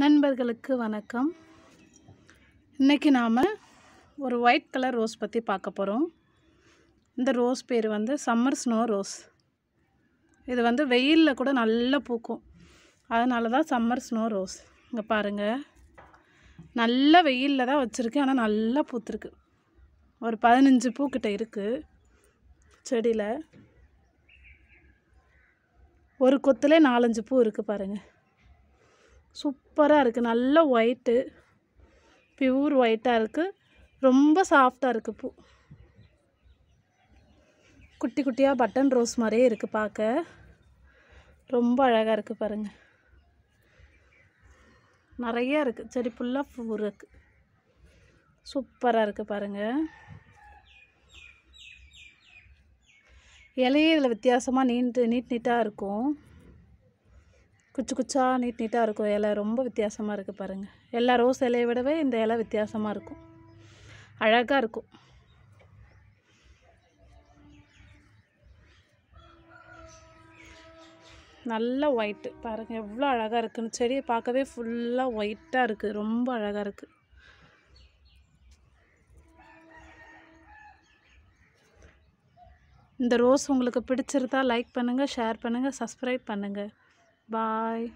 நண்பர்களுக்கு வணக்கம் இன்றைக்கி நாம் ஒரு ஒயிட் கலர் ரோஸ் பற்றி பார்க்க போகிறோம் இந்த ரோஸ் பேர் வந்து சம்மர் ஸ்னோ ரோஸ் இது வந்து வெயிலில் கூட நல்லா பூக்கும் அதனால தான் சம்மர் ஸ்னோ ரோஸ் இங்கே பாருங்கள் நல்ல வெயிலில் தான் வச்சுருக்கேன் ஆனால் நல்லா பூத்துருக்கு ஒரு பதினஞ்சு பூக்கிட்ட இருக்குது செடியில் ஒரு கொத்துலேயே நாலஞ்சு பூ இருக்குது பாருங்கள் சூப்பராக இருக்குது நல்ல ஒயிட்டு பியூர் ஒயிட்டாக இருக்குது ரொம்ப சாஃப்டாக இருக்குது பூ குட்டி குட்டியாக பட்டன் ரோஸ் மாதிரியே இருக்குது பார்க்க ரொம்ப அழகாக இருக்குது பாருங்கள் நிறையா இருக்குது செடி ஃபுல்லாக பூ இருக்குது சூப்பராக இருக்குது பாருங்கள் இலையே இதில் வித்தியாசமாக நீண்டு நீட் நீட்டாக இருக்கும் குச்சி குச்சாக நீட் நீட்டாக இருக்கும் இலை ரொம்ப வித்தியாசமாக இருக்குது பாருங்கள் எல்லா ரோஸ் இலையை விடவே இந்த இலை வித்தியாசமாக இருக்கும் அழகாக இருக்கும் நல்ல ஒயிட்டு பாருங்கள் எவ்வளோ அழகாக இருக்குன்னு செடியை பார்க்கவே ஃபுல்லாக ஒயிட்டாக இருக்குது ரொம்ப அழகாக இருக்குது இந்த ரோஸ் உங்களுக்கு பிடிச்சிருந்தா லைக் பண்ணுங்கள் ஷேர் பண்ணுங்கள் சப்ஸ்கிரைப் பண்ணுங்கள் Bye.